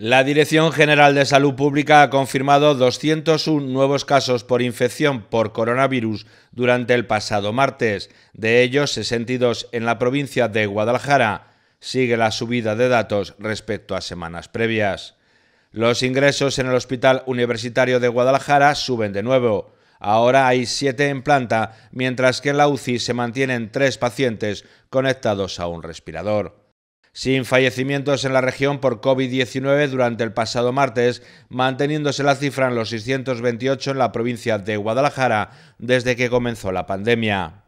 La Dirección General de Salud Pública ha confirmado 201 nuevos casos por infección por coronavirus durante el pasado martes, de ellos 62 en la provincia de Guadalajara. Sigue la subida de datos respecto a semanas previas. Los ingresos en el Hospital Universitario de Guadalajara suben de nuevo. Ahora hay siete en planta, mientras que en la UCI se mantienen tres pacientes conectados a un respirador sin fallecimientos en la región por COVID-19 durante el pasado martes, manteniéndose la cifra en los 628 en la provincia de Guadalajara desde que comenzó la pandemia.